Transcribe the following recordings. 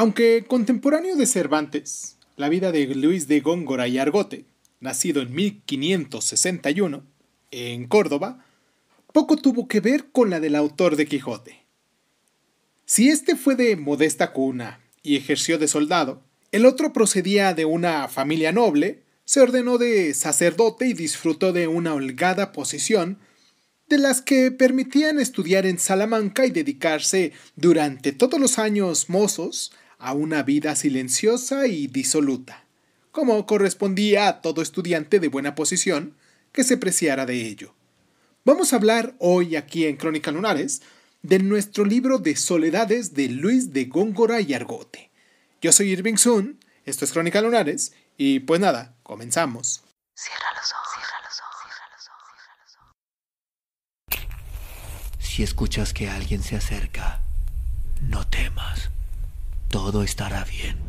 Aunque contemporáneo de Cervantes, la vida de Luis de Góngora y Argote, nacido en 1561, en Córdoba, poco tuvo que ver con la del autor de Quijote. Si este fue de modesta cuna y ejerció de soldado, el otro procedía de una familia noble, se ordenó de sacerdote y disfrutó de una holgada posición de las que permitían estudiar en Salamanca y dedicarse durante todos los años mozos a una vida silenciosa y disoluta, como correspondía a todo estudiante de buena posición que se preciara de ello. Vamos a hablar hoy aquí en Crónica Lunares de nuestro libro de Soledades de Luis de Góngora y Argote. Yo soy Irving Sun, esto es Crónica Lunares, y pues nada, comenzamos. cierra los ojos. Si escuchas que alguien se acerca, no temas todo estará bien.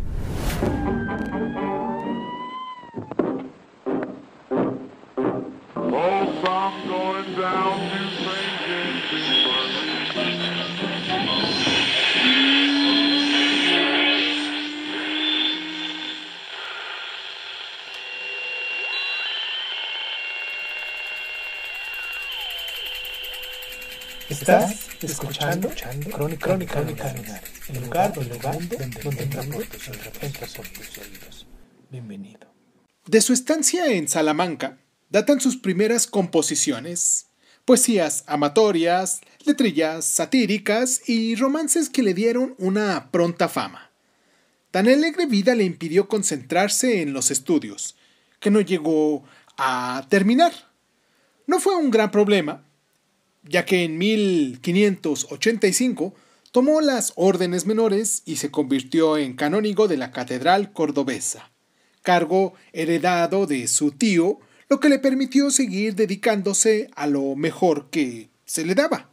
Estás escuchando, Crónica, Crónica, Crónica el lugar, el lugar donde, donde, tus oídos. Bienvenido. De su estancia en Salamanca datan sus primeras composiciones, poesías amatorias, letrillas satíricas y romances que le dieron una pronta fama. Tan alegre vida le impidió concentrarse en los estudios, que no llegó a terminar. No fue un gran problema, ya que en 1585 tomó las órdenes menores y se convirtió en canónigo de la Catedral Cordobesa, cargo heredado de su tío, lo que le permitió seguir dedicándose a lo mejor que se le daba,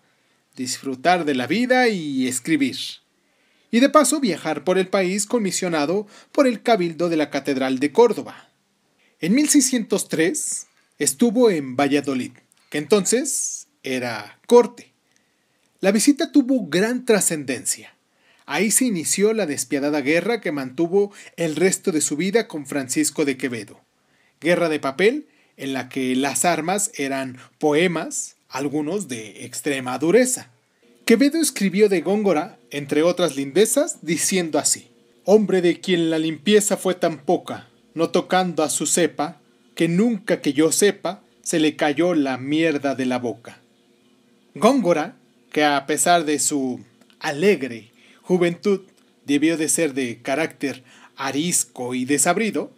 disfrutar de la vida y escribir. Y de paso viajar por el país comisionado por el Cabildo de la Catedral de Córdoba. En 1603 estuvo en Valladolid, que entonces era corte. La visita tuvo gran trascendencia. Ahí se inició la despiadada guerra que mantuvo el resto de su vida con Francisco de Quevedo. Guerra de papel en la que las armas eran poemas, algunos de extrema dureza. Quevedo escribió de Góngora, entre otras lindezas, diciendo así, Hombre de quien la limpieza fue tan poca, no tocando a su cepa, que nunca que yo sepa se le cayó la mierda de la boca. Góngora, que a pesar de su alegre juventud debió de ser de carácter arisco y desabrido,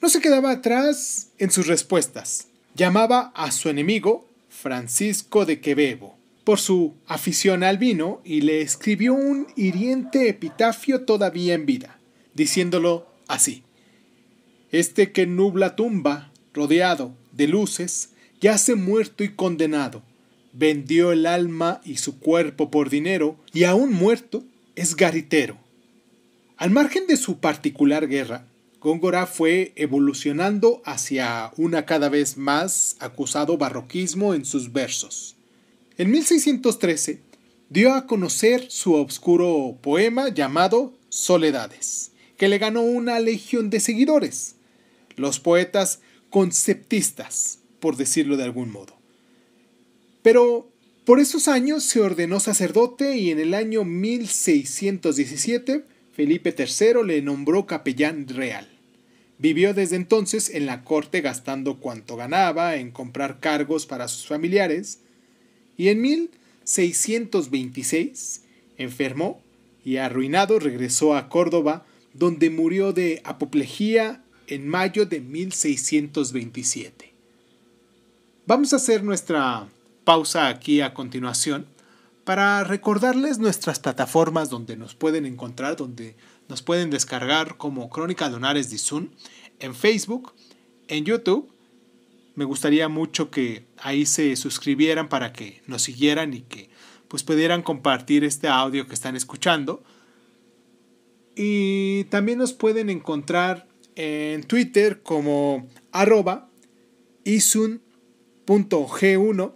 no se quedaba atrás en sus respuestas. Llamaba a su enemigo Francisco de Quevedo por su afición al vino y le escribió un hiriente epitafio todavía en vida, diciéndolo así. Este que nubla tumba, rodeado de luces, yace muerto y condenado, vendió el alma y su cuerpo por dinero y aún muerto es garitero Al margen de su particular guerra, Góngora fue evolucionando hacia una cada vez más acusado barroquismo en sus versos. En 1613 dio a conocer su obscuro poema llamado Soledades, que le ganó una legión de seguidores, los poetas conceptistas, por decirlo de algún modo. Pero por esos años se ordenó sacerdote y en el año 1617 Felipe III le nombró capellán real. Vivió desde entonces en la corte gastando cuanto ganaba en comprar cargos para sus familiares y en 1626 enfermó y arruinado regresó a Córdoba donde murió de apoplejía en mayo de 1627. Vamos a hacer nuestra pausa aquí a continuación para recordarles nuestras plataformas donde nos pueden encontrar, donde nos pueden descargar como Crónica donares de Zoom, en Facebook, en YouTube. Me gustaría mucho que ahí se suscribieran para que nos siguieran y que pues pudieran compartir este audio que están escuchando. Y también nos pueden encontrar en Twitter como arroba isun.g1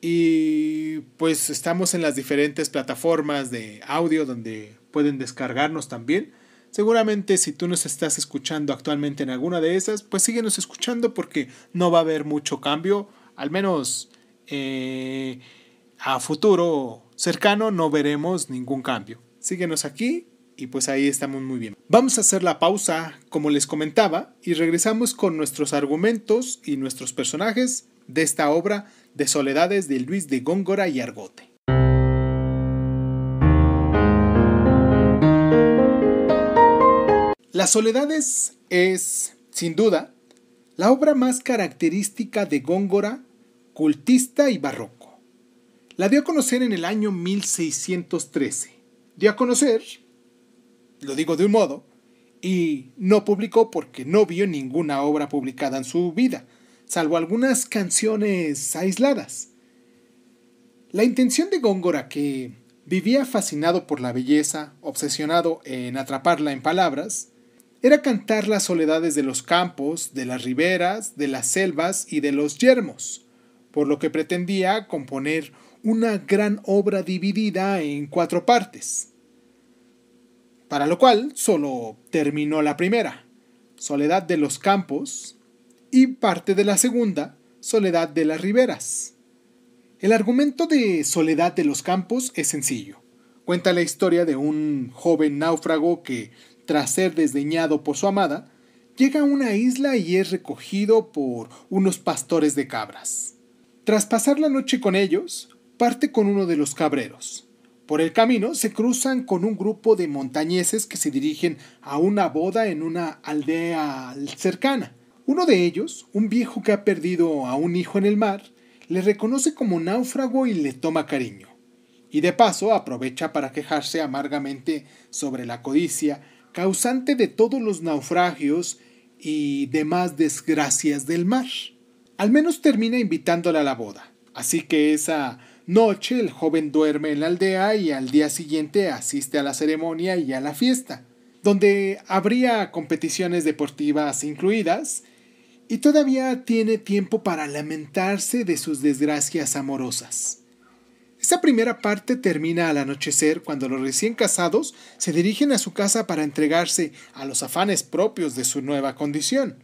y pues estamos en las diferentes plataformas de audio donde pueden descargarnos también. Seguramente si tú nos estás escuchando actualmente en alguna de esas, pues síguenos escuchando porque no va a haber mucho cambio, al menos eh, a futuro cercano no veremos ningún cambio. Síguenos aquí y pues ahí estamos muy bien. Vamos a hacer la pausa, como les comentaba, y regresamos con nuestros argumentos y nuestros personajes de esta obra de Soledades de Luis de Góngora y Argote. Las Soledades es, sin duda, la obra más característica de Góngora, cultista y barroco. La dio a conocer en el año 1613. Dio a conocer, lo digo de un modo, y no publicó porque no vio ninguna obra publicada en su vida, salvo algunas canciones aisladas. La intención de Góngora, que vivía fascinado por la belleza, obsesionado en atraparla en palabras, era cantar las soledades de los campos, de las riberas, de las selvas y de los yermos, por lo que pretendía componer una gran obra dividida en cuatro partes. Para lo cual solo terminó la primera, Soledad de los Campos, y parte de la segunda, Soledad de las Riberas. El argumento de Soledad de los Campos es sencillo. Cuenta la historia de un joven náufrago que, tras ser desdeñado por su amada, llega a una isla y es recogido por unos pastores de cabras. Tras pasar la noche con ellos, parte con uno de los cabreros. Por el camino se cruzan con un grupo de montañeses que se dirigen a una boda en una aldea cercana. Uno de ellos, un viejo que ha perdido a un hijo en el mar, le reconoce como náufrago y le toma cariño. Y de paso aprovecha para quejarse amargamente sobre la codicia, causante de todos los naufragios y demás desgracias del mar. Al menos termina invitándola a la boda. Así que esa noche el joven duerme en la aldea y al día siguiente asiste a la ceremonia y a la fiesta, donde habría competiciones deportivas incluidas y todavía tiene tiempo para lamentarse de sus desgracias amorosas. Esta primera parte termina al anochecer cuando los recién casados se dirigen a su casa para entregarse a los afanes propios de su nueva condición.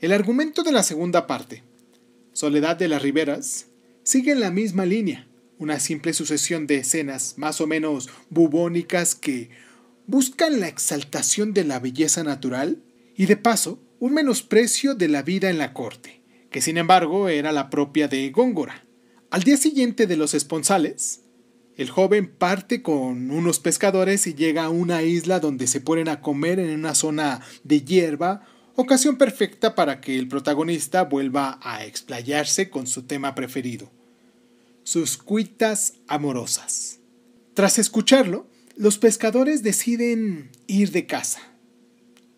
El argumento de la segunda parte, Soledad de las Riberas, sigue en la misma línea, una simple sucesión de escenas más o menos bubónicas que buscan la exaltación de la belleza natural y de paso un menosprecio de la vida en la corte, que sin embargo era la propia de Góngora. Al día siguiente de los esponsales, el joven parte con unos pescadores y llega a una isla donde se ponen a comer en una zona de hierba, ocasión perfecta para que el protagonista vuelva a explayarse con su tema preferido, sus cuitas amorosas. Tras escucharlo, los pescadores deciden ir de casa.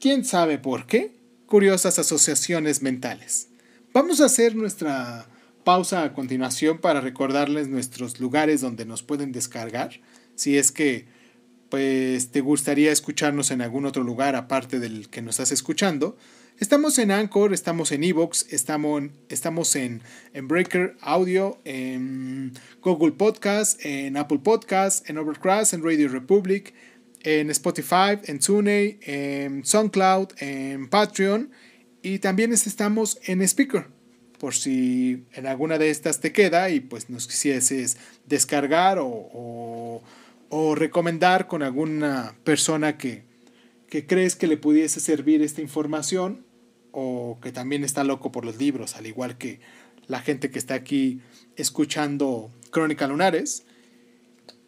¿Quién sabe por qué? curiosas asociaciones mentales. Vamos a hacer nuestra pausa a continuación para recordarles nuestros lugares donde nos pueden descargar, si es que pues te gustaría escucharnos en algún otro lugar aparte del que nos estás escuchando. Estamos en Anchor, estamos en Evox, estamos, estamos en, en, Breaker Audio, en Google Podcast, en Apple Podcast, en Overcast, en Radio Republic, en Spotify, en TuneIn, en SoundCloud, en Patreon y también estamos en Speaker por si en alguna de estas te queda y pues nos quisieses descargar o, o, recomendar con alguna persona que, que, crees que le pudiese servir esta información o que también está loco por los libros, al igual que la gente que está aquí escuchando Crónica Lunares.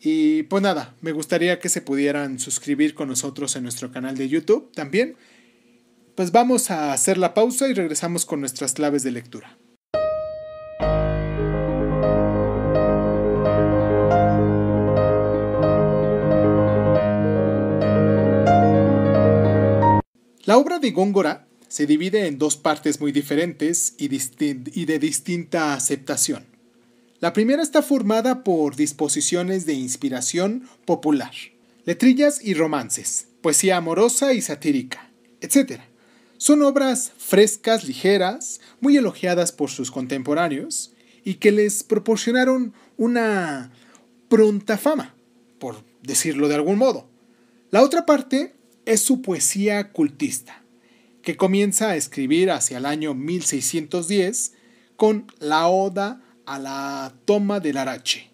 Y pues nada, me gustaría que se pudieran suscribir con nosotros en nuestro canal de YouTube también. Pues vamos a hacer la pausa y regresamos con nuestras claves de lectura. La obra de Góngora se divide en dos partes muy diferentes y, de distinta aceptación. La primera está formada por disposiciones de inspiración popular, letrillas y romances, poesía amorosa y satírica, etc. Son obras frescas, ligeras, muy elogiadas por sus contemporáneos y que les proporcionaron una pronta fama, por decirlo de algún modo. La otra parte es su poesía cultista, que comienza a escribir hacia el año 1610 con la Oda a la toma del Arache,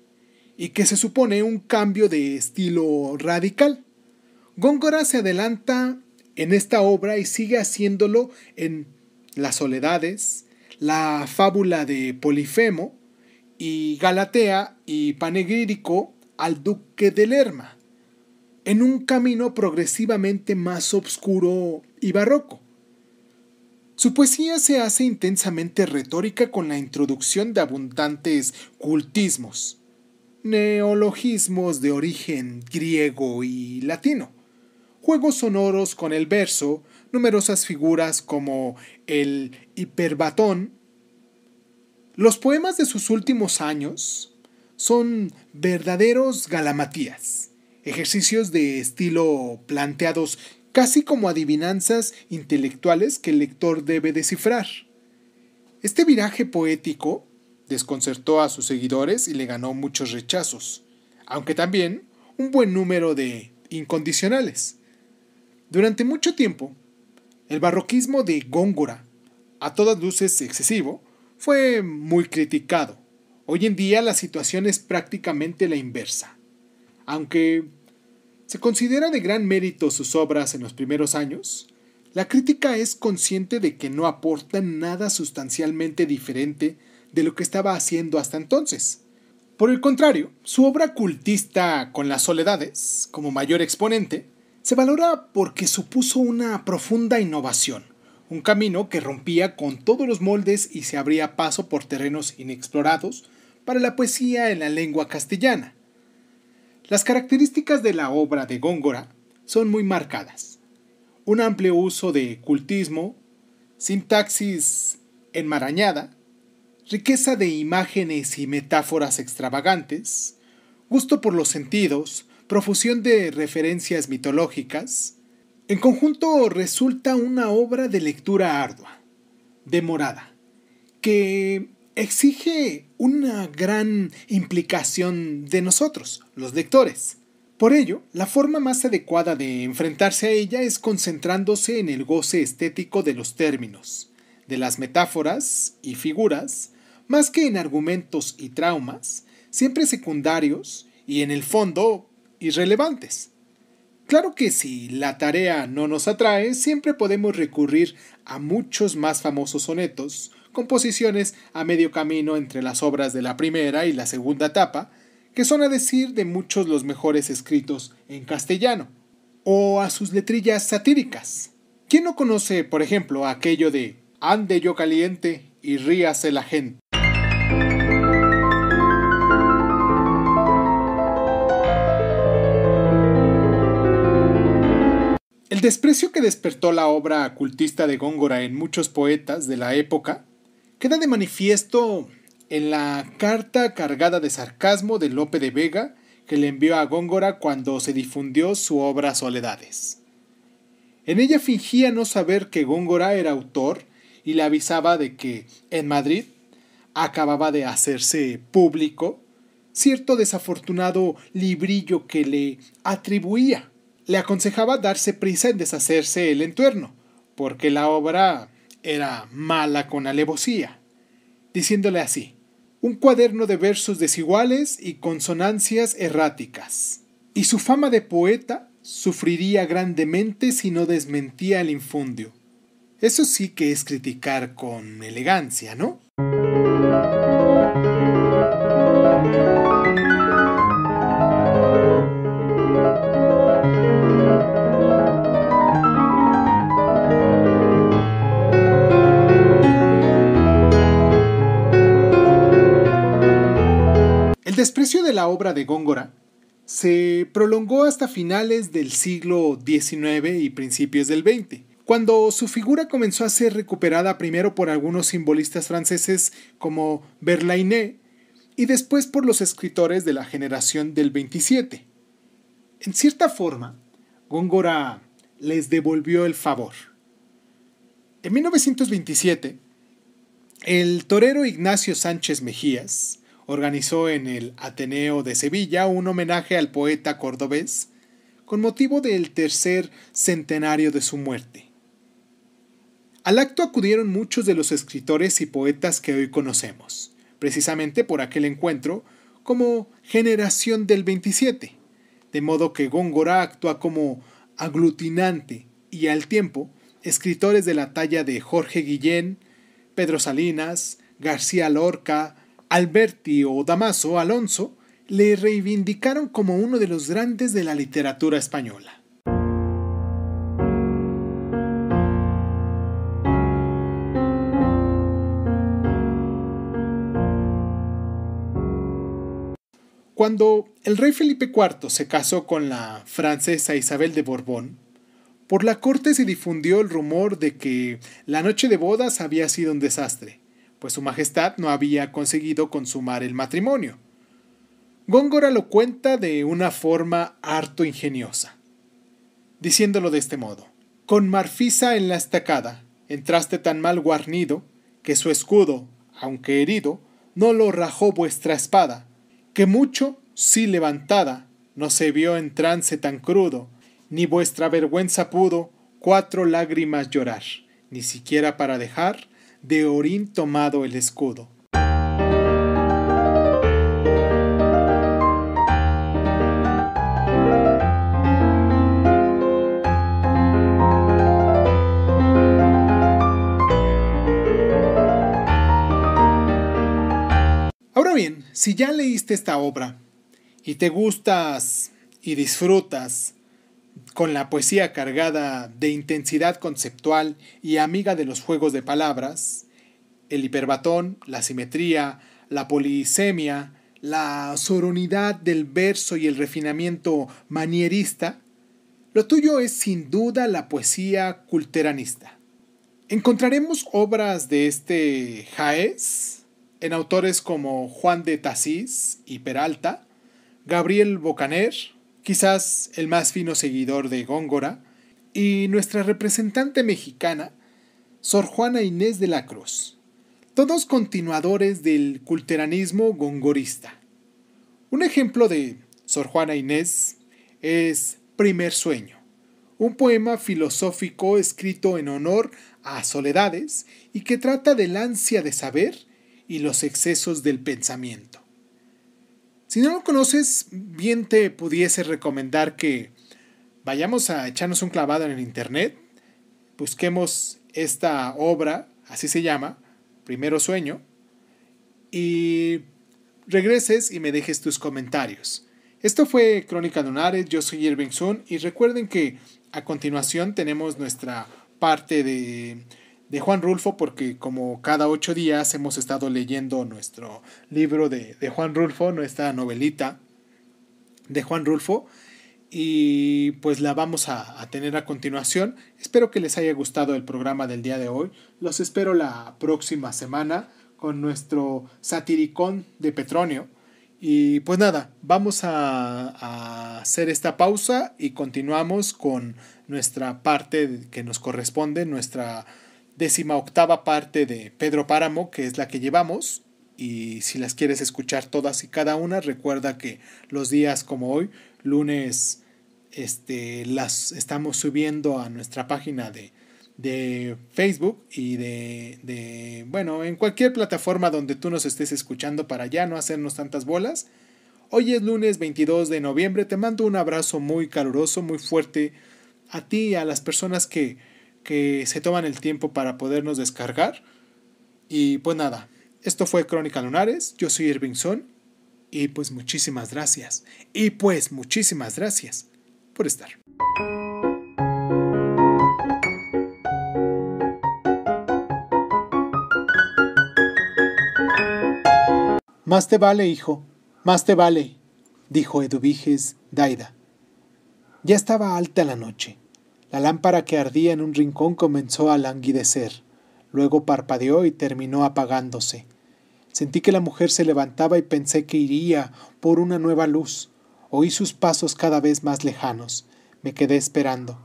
y que se supone un cambio de estilo radical. Góngora se adelanta en esta obra y sigue haciéndolo en Las Soledades, la fábula de Polifemo, y Galatea y Panegírico al duque de Lerma, en un camino progresivamente más oscuro y barroco. Su poesía se hace intensamente retórica con la introducción de abundantes cultismos, neologismos de origen griego y latino, juegos sonoros con el verso, numerosas figuras como el hiperbatón. Los poemas de sus últimos años son verdaderos galamatías, ejercicios de estilo planteados casi como adivinanzas intelectuales que el lector debe descifrar. Este viraje poético desconcertó a sus seguidores y le ganó muchos rechazos, aunque también un buen número de incondicionales. Durante mucho tiempo, el barroquismo de Góngora, a todas luces excesivo, fue muy criticado. Hoy en día la situación es prácticamente la inversa. Aunque se considera de gran mérito sus obras en los primeros años. La crítica es consciente de que no aporta nada sustancialmente diferente de lo que estaba haciendo hasta entonces. Por el contrario, su obra cultista con las soledades, como mayor exponente, se valora porque supuso una profunda innovación, un camino que rompía con todos los moldes y se abría paso por terrenos inexplorados para la poesía en la lengua castellana. Las características de la obra de Góngora son muy marcadas. Un amplio uso de cultismo, sintaxis enmarañada, riqueza de imágenes y metáforas extravagantes, gusto por los sentidos, profusión de referencias mitológicas. En conjunto resulta una obra de lectura ardua, demorada, que exige una gran implicación de nosotros, los lectores. Por ello, la forma más adecuada de enfrentarse a ella es concentrándose en el goce estético de los términos, de las metáforas y figuras, más que en argumentos y traumas, siempre secundarios y en el fondo irrelevantes. Claro que si la tarea no nos atrae, siempre podemos recurrir a muchos más famosos sonetos, composiciones a medio camino entre las obras de la primera y la segunda etapa, que son a decir de muchos los mejores escritos en castellano, o a sus letrillas satíricas. ¿Quién no conoce, por ejemplo, aquello de Ande yo caliente y ríase la gente? El desprecio que despertó la obra cultista de Góngora en muchos poetas de la época queda de manifiesto en la carta cargada de sarcasmo de Lope de Vega que le envió a Góngora cuando se difundió su obra Soledades. En ella fingía no saber que Góngora era autor y le avisaba de que en Madrid acababa de hacerse público cierto desafortunado librillo que le atribuía. Le aconsejaba darse prisa en deshacerse el entuerno, porque la obra era mala con alevosía, diciéndole así, un cuaderno de versos desiguales y consonancias erráticas. Y su fama de poeta sufriría grandemente si no desmentía el infundio. Eso sí que es criticar con elegancia, ¿no? desprecio de la obra de Góngora se prolongó hasta finales del siglo XIX y principios del XX, cuando su figura comenzó a ser recuperada primero por algunos simbolistas franceses como Verlaine y después por los escritores de la generación del 27. En cierta forma, Góngora les devolvió el favor. En 1927, el torero Ignacio Sánchez Mejías organizó en el Ateneo de Sevilla un homenaje al poeta cordobés con motivo del tercer centenario de su muerte. Al acto acudieron muchos de los escritores y poetas que hoy conocemos, precisamente por aquel encuentro como generación del 27, de modo que Góngora actúa como aglutinante y al tiempo escritores de la talla de Jorge Guillén, Pedro Salinas, García Lorca, Alberti o Damaso Alonso le reivindicaron como uno de los grandes de la literatura española. Cuando el rey Felipe IV se casó con la francesa Isabel de Borbón, por la corte se difundió el rumor de que la noche de bodas había sido un desastre pues su majestad no había conseguido consumar el matrimonio. Góngora lo cuenta de una forma harto ingeniosa, diciéndolo de este modo. Con Marfisa en la estacada, entraste tan mal guarnido, que su escudo, aunque herido, no lo rajó vuestra espada, que mucho, si levantada, no se vio en trance tan crudo, ni vuestra vergüenza pudo cuatro lágrimas llorar, ni siquiera para dejar de Orín tomado el escudo. Ahora bien, si ya leíste esta obra y te gustas y disfrutas con la poesía cargada de intensidad conceptual y amiga de los juegos de palabras, el hiperbatón, la simetría, la polisemia, la soronidad del verso y el refinamiento manierista, lo tuyo es sin duda la poesía culteranista. Encontraremos obras de este Jaez en autores como Juan de Tasís y Peralta, Gabriel Bocaner, quizás el más fino seguidor de Góngora, y nuestra representante mexicana, Sor Juana Inés de la Cruz, todos continuadores del culteranismo gongorista. Un ejemplo de Sor Juana Inés es Primer Sueño, un poema filosófico escrito en honor a Soledades y que trata del ansia de saber y los excesos del pensamiento. Si no lo conoces, bien te pudiese recomendar que vayamos a echarnos un clavado en el internet, busquemos esta obra, así se llama, Primero Sueño, y regreses y me dejes tus comentarios. Esto fue Crónica Lunares, yo soy Irving Sun y recuerden que a continuación tenemos nuestra parte de de Juan Rulfo, porque como cada ocho días hemos estado leyendo nuestro libro de, Juan Rulfo, nuestra novelita de Juan Rulfo, y pues la vamos a, tener a continuación. Espero que les haya gustado el programa del día de hoy. Los espero la próxima semana con nuestro satiricón de Petronio. Y pues nada, vamos a hacer esta pausa y continuamos con nuestra parte que nos corresponde, nuestra décima octava parte de Pedro Páramo, que es la que llevamos. Y si las quieres escuchar todas y cada una, recuerda que los días como hoy, lunes, este, las estamos subiendo a nuestra página de, Facebook y de, de, bueno, en cualquier plataforma donde tú nos estés escuchando para ya no hacernos tantas bolas. Hoy es lunes 22 de noviembre, te mando un abrazo muy caluroso, muy fuerte a ti y a las personas que, que se toman el tiempo para podernos descargar. Y pues nada, esto fue Crónica Lunares, yo soy Irving Son y pues muchísimas gracias. Y pues muchísimas gracias por estar. Más te vale, hijo, más te vale, dijo Eduviges Daida. Ya estaba alta la noche. La lámpara que ardía en un rincón comenzó a languidecer, luego parpadeó y terminó apagándose. Sentí que la mujer se levantaba y pensé que iría por una nueva luz. Oí sus pasos cada vez más lejanos. Me quedé esperando.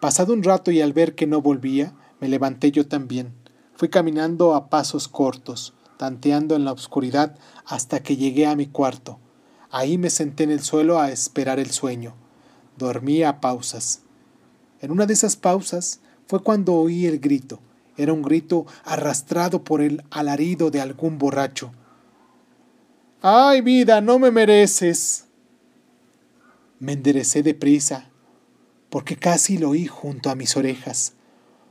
Pasado un rato y al ver que no volvía, me levanté yo también. Fui caminando a pasos cortos, tanteando en la oscuridad hasta que llegué a mi cuarto. Ahí me senté en el suelo a esperar el sueño. Dormí a pausas. En una de esas pausas fue cuando oí el grito. Era un grito arrastrado por el alarido de algún borracho. ¡Ay, vida, no me mereces! Me enderecé deprisa, porque casi lo oí junto a mis orejas.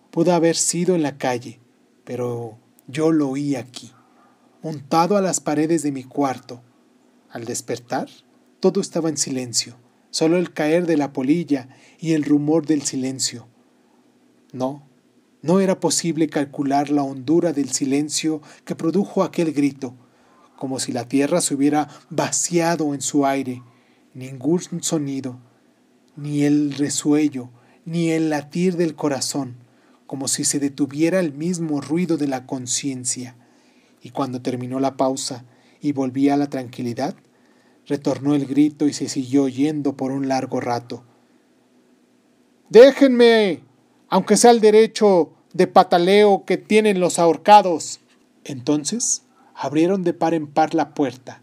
Pudo haber sido en la calle, pero yo lo oí aquí, montado a las paredes de mi cuarto. Al despertar, todo estaba en silencio solo el caer de la polilla y el rumor del silencio. No, no era posible calcular la hondura del silencio que produjo aquel grito, como si la tierra se hubiera vaciado en su aire. Ningún sonido, ni el resuello, ni el latir del corazón, como si se detuviera el mismo ruido de la conciencia. Y cuando terminó la pausa y volvía a la tranquilidad, Retornó el grito y se siguió yendo por un largo rato. Déjenme, aunque sea el derecho de pataleo que tienen los ahorcados. Entonces abrieron de par en par la puerta.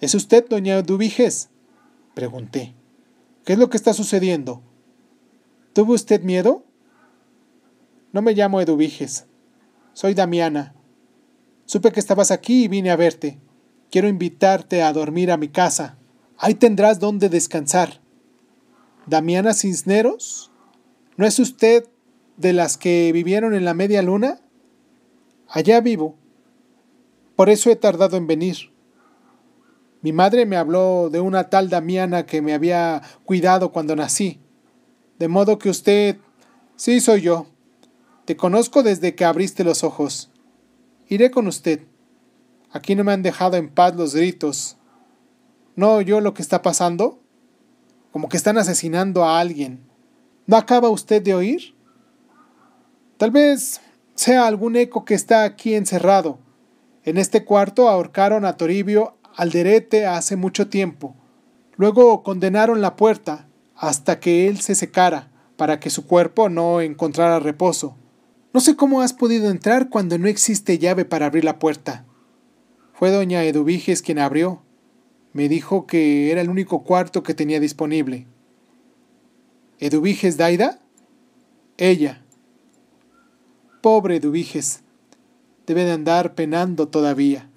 ¿Es usted, doña edubiges Pregunté. ¿Qué es lo que está sucediendo? ¿Tuvo usted miedo? No me llamo Eduviges. Soy Damiana. Supe que estabas aquí y vine a verte. Quiero invitarte a dormir a mi casa. Ahí tendrás donde descansar. Damiana Cisneros, ¿no es usted de las que vivieron en la media luna? Allá vivo. Por eso he tardado en venir. Mi madre me habló de una tal Damiana que me había cuidado cuando nací. De modo que usted... Sí, soy yo. Te conozco desde que abriste los ojos. Iré con usted. Aquí no me han dejado en paz los gritos. ¿No oyó lo que está pasando? Como que están asesinando a alguien. ¿No acaba usted de oír? Tal vez sea algún eco que está aquí encerrado. En este cuarto ahorcaron a Toribio Alderete hace mucho tiempo. Luego condenaron la puerta hasta que él se secara, para que su cuerpo no encontrara reposo. No sé cómo has podido entrar cuando no existe llave para abrir la puerta. Fue doña Eduviges quien abrió. Me dijo que era el único cuarto que tenía disponible. ¿Eduviges Daida? Ella. Pobre Eduviges. Debe de andar penando todavía.